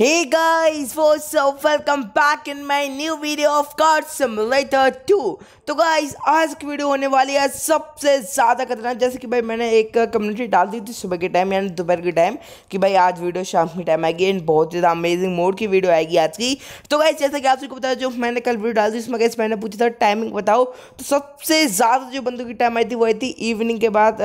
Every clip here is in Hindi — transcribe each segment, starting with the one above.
Hey guys, what's up? Welcome back in my new video of Car Simulator 2. तो गाइस आज की वीडियो होने वाली है सबसे ज़्यादा खतरनाक जैसे कि भाई मैंने एक कम्युनिटी डाल दी थी सुबह के टाइम यानी दोपहर के टाइम कि भाई आज वीडियो शाम के टाइम आएगी एंड बहुत ज़्यादा अमेजिंग मोड की वीडियो आएगी आज की तो गाइस जैसे कि आप सबको बताया जो मैंने कल वीडियो डाल दी उसमें गाइस मैंने पूछा था टाइमिंग बताओ तो सबसे ज़्यादा जो बंदों की टाइम आई थी वो आई थी इवनिंग के बाद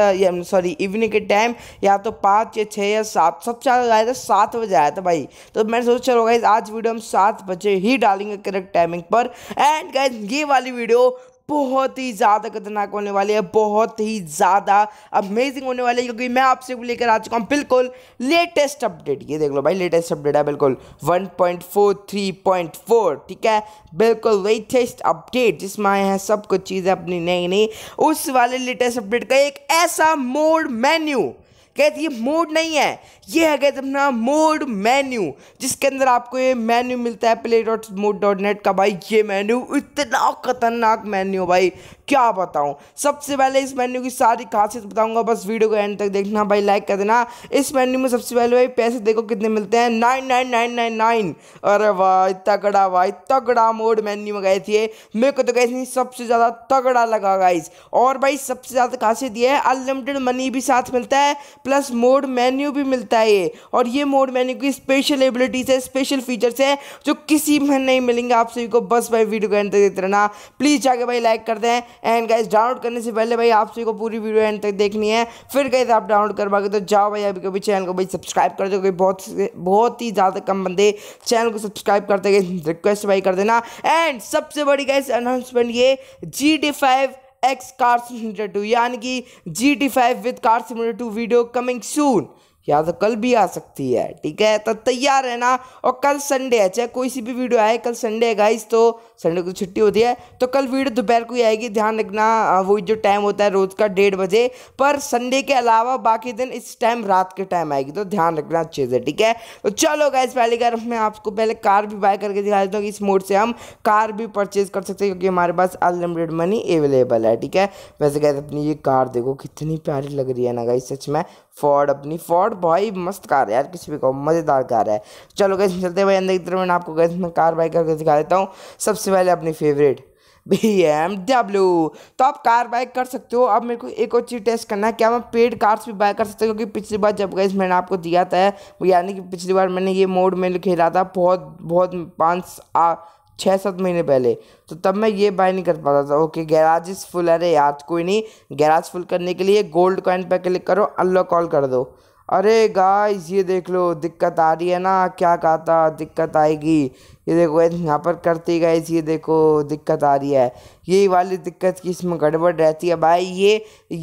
सॉरी इवनिंग के टाइम या तो पाँच या छः या सात सबसे ज़्यादा आया था सात बजे आया था भाई तो तो मतलब मैंने सोचा चलो गाइज आज वीडियो हम सात बजे ही डालेंगे करेक्ट टाइमिंग पर एंड गाइज ये वाली वीडियो बहुत ही ज़्यादा खतरनाक होने वाली है बहुत ही ज़्यादा अमेजिंग होने वाली है क्योंकि मैं आपसे लेकर आ चुका हूँ बिल्कुल लेटेस्ट अपडेट ये देख लो भाई लेटेस्ट अपडेट है बिल्कुल 1.43.4 ठीक है बिल्कुल लेटेस्ट अपडेट जिसमें आए हैं सब कुछ चीज़ें अपनी नई नई उस वाले लेटेस्ट अपडेट का एक ऐसा मोड मैन्यू गैस ये मोड नहीं है ये है गैस अपना मोड मेन्यू जिसके अंदर आपको ये मेन्यू मिलता है play dot mod dot net का भाई ये मेन्यू इतना खतरनाक मेन्यू भाई क्या बताऊँ सबसे पहले इस मेन्यू की सारी खासियत बताऊँगा बस वीडियो को एंड तक देखना भाई लाइक कर देना इस मेन्यू में सबसे पहले भाई पैसे देखो कितने मिलते हैं nine nine nine nine nine अरे वाह तगड़ा वाह तगड़ा मोड मेन्यू में गए थे मेरे को तो नहीं सबसे ज़्यादा तगड़ा लगा गाइज और भाई सबसे ज़्यादा खासियत ये है अनलिमिटेड मनी भी साथ मिलता है प्लस मोड मेन्यू भी मिलता है ये और ये मोड मेन्यू की स्पेशल एबिलिटीज है स्पेशल फीचर्स है जो किसी में नहीं मिलेंगे आप सभी को बस भाई वीडियो को एंड तक देते रहना प्लीज़ जाके भाई लाइक कर दें एंड गाइज डाउनलोड करने से पहले भाई आप सभी को पूरी वीडियो एंड तक देखनी है फिर गाइज आप डाउनलोड करवाओगे तो जाओ भाई अभी कभी चैनल को भाई सब्सक्राइब कर दो क्योंकि बहुत बहुत ही ज़्यादा कम बंदे चैनल को सब्सक्राइब करते गए रिक्वेस्ट भाई कर देना एंड सबसे बड़ी गाइज अनाउंसमेंट ये G D five X car two यानी कि G T five with car two video coming soon या तो कल भी आ सकती है ठीक है तो तैयार है ना और कल संडे है चाहे कोई सी भी वीडियो आए कल संडे है गाइस तो संडे को तो छुट्टी होती है तो कल वीडियो दोपहर को ही आएगी ध्यान रखना वो जो टाइम होता है रोज़ का डेढ़ बजे पर संडे के अलावा बाकी दिन इस टाइम रात के टाइम आएगी तो ध्यान रखना अच्छे से ठीक है तो चलो गाइस पहली बार मैं आपको पहले कार भी बाय करके दिखा देता हूँ इस मोड से हम कार भी परचेज कर सकते हैं क्योंकि हमारे पास अनलिमिटेड मनी अवेलेबल है ठीक है वैसे गाइस अपनी ये कार देखो कितनी प्यारी लग रही है ना गाइस सच में फॉर्ड अपनी फॉर्ड और भाई मस्त कार है यार किसी भी कहो मज़ेदार कार है चलो गैस चलते भाई अंदर की तरफ मैं आपको गैस में कार बाइक करके दिखा देता हूँ सबसे पहले अपनी फेवरेट बी एम डब्ल्यू तो आप कार बाइक कर सकते हो अब मेरे को एक और चीज़ टेस्ट करना है क्या मैं पेड कार्स भी बाय कर सकते हो क्योंकि पिछली बार जब गैस मैंने आपको दिया था यानी कि पिछली बार मैंने ये मोड में खेला था बहुत बहुत पाँच छः सात महीने पहले तो तब मैं ये बाय नहीं कर पाता था ओके गैराज फुल है रे याद कोई नहीं गैराज फुल करने के लिए गोल्ड कॉइन पर क्लिक करो अनलॉक कॉल कर दो अरे गाइस ये देख लो दिक्कत आ रही है ना क्या कहता दिक्कत आएगी ये देखो यहाँ पर करती गाइस ये देखो दिक्कत आ रही है यही वाली दिक्कत की इसमें गड़बड़ रहती है भाई ये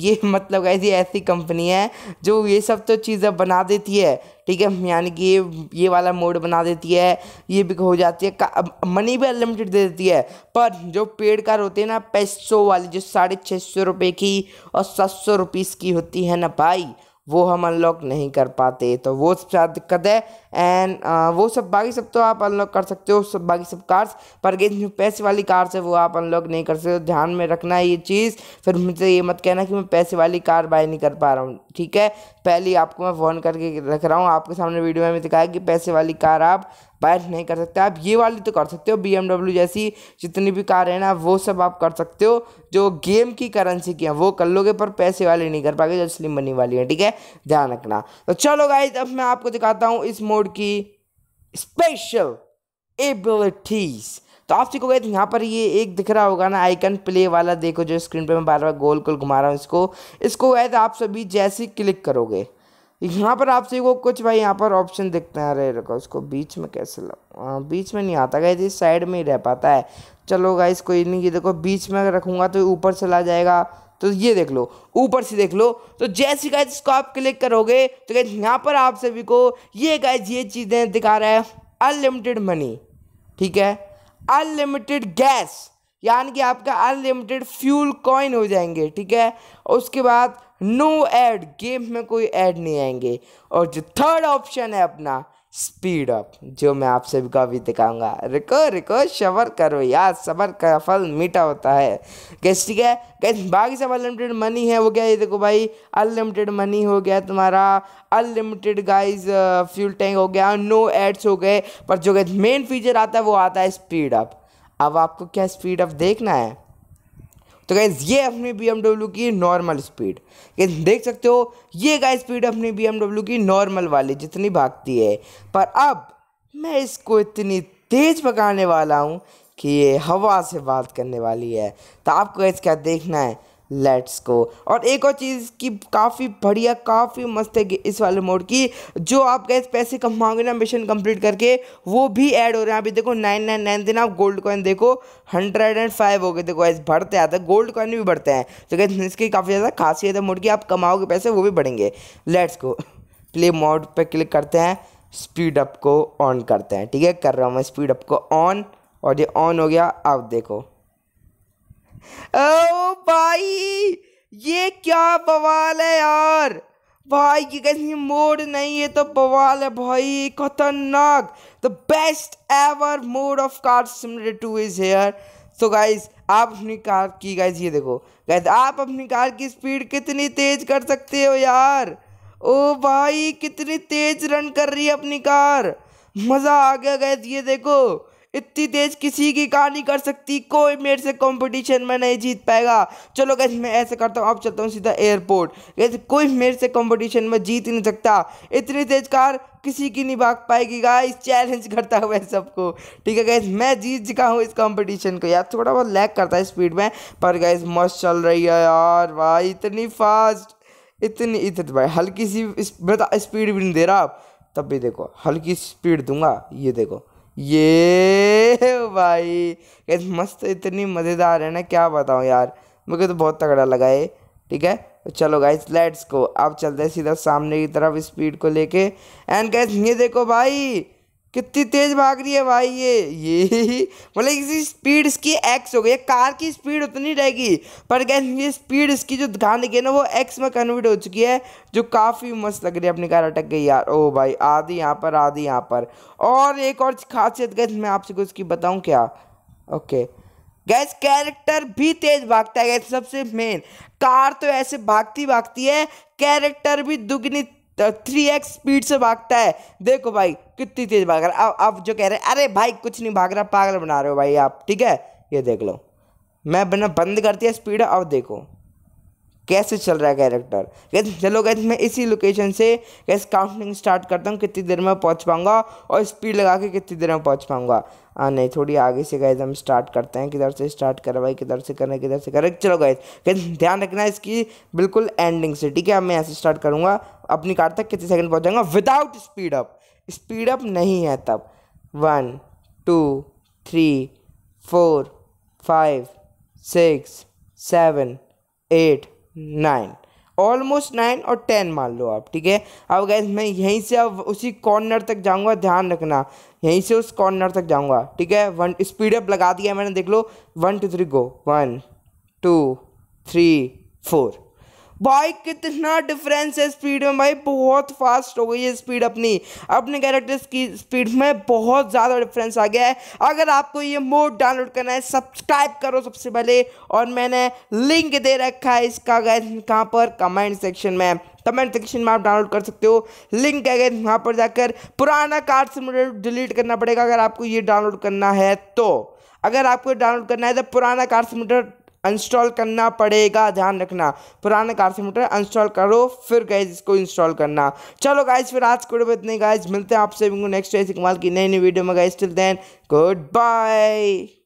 ये मतलब गाइस ये ऐसी कंपनी है जो ये सब तो चीज़ें बना देती है ठीक है यानी कि ये ये वाला मोड बना देती है ये भी हो जाती है मनी भी अनलिमिटेड दे देती है पर जो पेड़ कार होती है ना पैसों वाली जो साढ़े छः सौ रुपये की और सात सौ रुपीज़ की होती है ना भाई वो हम अनलॉक नहीं कर पाते तो वो सब ज़्यादा दिक्कत है एंड uh, वो सब बाकी सब तो आप अनलॉक कर सकते हो सब बाकी सब कार्स पर जो पैसे वाली कार्स है वो आप अनलॉक नहीं कर सकते ध्यान में रखना ये चीज़ फिर मुझे ये मत कहना कि मैं पैसे वाली कार बाय नहीं कर पा रहा हूँ ठीक है पहले आपको मैं फ़ोन करके रख रहा हूँ आपके सामने वीडियो में दिखाया कि पैसे वाली कार आप बाइक नहीं कर सकते आप ये वाली तो कर सकते हो बी जैसी जितनी भी कार है ना वो सब आप कर सकते हो जो गेम की करेंसी की है वो कर लोगे पर पैसे वाले नहीं कर पाएंगे जो स्लिम बनी वाली है ठीक है ध्यान रखना तो चलो गाइज अब मैं आपको दिखाता हूँ इस मोड की स्पेशल एबिलिटीज़ तो आप सीखोगे तो यहाँ पर ये एक दिख रहा होगा ना आइकन प्ले वाला देखो जो स्क्रीन पे मैं बार बार गोल गोल घुमा रहा हूँ इसको इसको गए तो आप सभी जैसे क्लिक करोगे यहाँ पर आप सभी को कुछ भाई यहाँ पर ऑप्शन दिखते हैं अरे रखो उसको बीच में कैसे लाओ हाँ, बीच में नहीं आता गाइज इस साइड में ही रह पाता है चलो गाइज कोई नहीं ये देखो बीच में अगर रखूँगा तो ऊपर चला जाएगा तो ये देख लो ऊपर से देख लो तो जैसे गाइज इसको आप क्लिक करोगे तो गाइज यहाँ पर आप सभी को ये गाइज ये चीज़ें दिखा रहा है अनलिमिटेड मनी ठीक है अनलिमिटेड गैस यानी कि आपका अनलिमिटेड फ्यूल कॉइन हो जाएंगे ठीक है उसके बाद नो एड गेम में कोई ऐड नहीं आएंगे और जो थर्ड ऑप्शन है अपना स्पीड अप जो मैं आप सभी को अभी दिखाऊंगा रिको रिको शबर करो यार सबर का फल मीठा होता है कैसे ठीक है कैसे बाकी सब अनलिमिटेड मनी है वो क्या ये देखो भाई अनलिमिटेड मनी हो गया तुम्हारा अनलिमिटेड गाइस फ्यूल टैंक हो गया नो एड्स हो गए पर जो मेन फीचर आता है वो आता है स्पीड अप अब आपको क्या स्पीड अप देखना है तो गैस ये अपनी बी की नॉर्मल स्पीड गैस देख सकते हो ये गाय स्पीड अपनी बी की नॉर्मल वाली जितनी भागती है पर अब मैं इसको इतनी तेज़ पकाने वाला हूँ कि ये हवा से बात करने वाली है तो आपको इसका देखना है लेट्स गो और एक और चीज़ की काफ़ी बढ़िया काफ़ी मस्त है इस वाले मोड की जो आप गए पैसे कमाओगे ना मिशन कंप्लीट करके वो भी ऐड हो रहे हैं अभी देखो नाइन नाइन नाइन दिन आप गोल्ड कॉइन देखो हंड्रेड एंड फाइव हो गए देखो ऐसे बढ़ते आते हैं गोल्ड कॉइन भी बढ़ते हैं तो गए इसकी काफ़ी ज़्यादा खासियत है मोड की आप कमाओगे पैसे वो भी बढ़ेंगे लेट्स गो प्ले मोड पर क्लिक करते हैं स्पीड अप को ऑन करते हैं ठीक है कर रहा हूँ मैं स्पीड अप को ऑन और ये ऑन हो गया आप देखो ओ भाई ये क्या बवाल है यार भाई की कहीं मोड नहीं है तो बवाल है भाई खतरनाक the best ever mod of car similar to is here so guys आप अपनी कार की गाइज ये देखो गाइज आप अपनी कार की स्पीड कितनी तेज कर सकते हो यार ओ भाई कितनी तेज रन कर रही है अपनी कार मज़ा आ गया गाइज ये देखो इतनी तेज किसी की नहीं कर सकती कोई मेरे से कंपटीशन में नहीं जीत पाएगा चलो गैस मैं ऐसे करता हूँ अब चलता हूँ सीधा एयरपोर्ट गैस कोई मेरे से कंपटीशन में जीत ही नहीं सकता इतनी तेज कार किसी की नहीं भाग पाएगी गाइस चैलेंज करता हुआ सबको ठीक है गैस मैं जीत चुका हूँ इस कंपटीशन को यार थोड़ा बहुत लैग करता है स्पीड में पर गैस मस्त चल रही है यार भाई इतनी फास्ट इतनी इतनी तो भाई हल्की सी मतलब तो स्पीड भी नहीं दे रहा आप तब भी देखो हल्की स्पीड दूंगा ये देखो ये भाई कैसे मस्त इतनी मज़ेदार है ना क्या बताऊँ यार मुझे तो बहुत तगड़ा लगा है ठीक है तो चलो गाइस लेट्स को अब चलते हैं सीधा सामने की तरफ स्पीड को लेके एंड गैस ये देखो भाई कितनी तेज भाग रही है भाई ये ये मतलब इसकी स्पीड इसकी एक्स हो गई कार की स्पीड उतनी रहेगी पर गैस ये स्पीड इसकी जो ध्यान की है ना वो एक्स में कन्वर्ट हो चुकी है जो काफ़ी मस्त लग रही है अपनी कार अटक गई यार ओ भाई आधी यहाँ पर आधी यहाँ पर और एक और खासियत गैस मैं आपसे कुछ की बताऊँ क्या ओके गैस कैरेक्टर भी तेज भागता है गैस सबसे मेन कार तो ऐसे भागती भागती है कैरेक्टर भी दुगनी थ्री एक्स स्पीड से भागता है देखो भाई कितनी तेज भाग रहा अब आप जो कह रहे हैं अरे भाई कुछ नहीं भाग रहा पागल बना रहे हो भाई आप ठीक है ये देख लो मैं बना बंद करती है स्पीड अब देखो कैसे चल रहा है कैरेक्टर कैसे चलो कैसे मैं इसी लोकेशन से कैसे काउंटिंग स्टार्ट करता हूँ कितनी देर में पहुँच पाऊँगा और स्पीड लगा के कितनी देर में पहुँच पाऊँगा हाँ नहीं थोड़ी आगे से गए हम स्टार्ट करते हैं किधर से स्टार्ट करें भाई किधर से करें किधर से करें चलो गए कैसे ध्यान रखना इसकी बिल्कुल एंडिंग से ठीक है अब मैं ऐसे स्टार्ट करूँगा अपनी कार तक कितने सेकेंड पहुँच without speed up speed up नहीं है तब one two three four five six seven eight nine almost nine और टेन मान लो आप ठीक है अब गैस मैं यहीं से अब उसी कॉर्नर तक जाऊंगा ध्यान रखना यहीं से उस कॉर्नर तक जाऊंगा ठीक है वन स्पीड अप लगा दिया मैंने देख लो one two three go one two three four भाई कितना डिफरेंस है स्पीड में भाई बहुत फास्ट हो गई है स्पीड अपनी अपने कैरेक्टर्स की स्पीड में बहुत ज़्यादा डिफरेंस आ गया है अगर आपको ये मोड डाउनलोड करना है सब्सक्राइब करो सबसे पहले और मैंने लिंक दे रखा है इसका गैस कहाँ पर कमेंट सेक्शन में कमेंट सेक्शन में आप डाउनलोड कर सकते हो लिंक है गए वहाँ पर जाकर पुराना कार्ड मुझे डिलीट करना पड़ेगा अगर आपको ये डाउनलोड करना है तो अगर आपको डाउनलोड करना है तो पुराना कार्ड मुझे इंस्टॉल करना पड़ेगा ध्यान रखना पुराना कार मोटर इंस्टॉल करो फिर गाइज इसको इंस्टॉल करना चलो गाइज फिर आज को इतने गाइज मिलते हैं आपसे नेक्स्ट ऐसी कमाल की नई नई वीडियो में guys till then good bye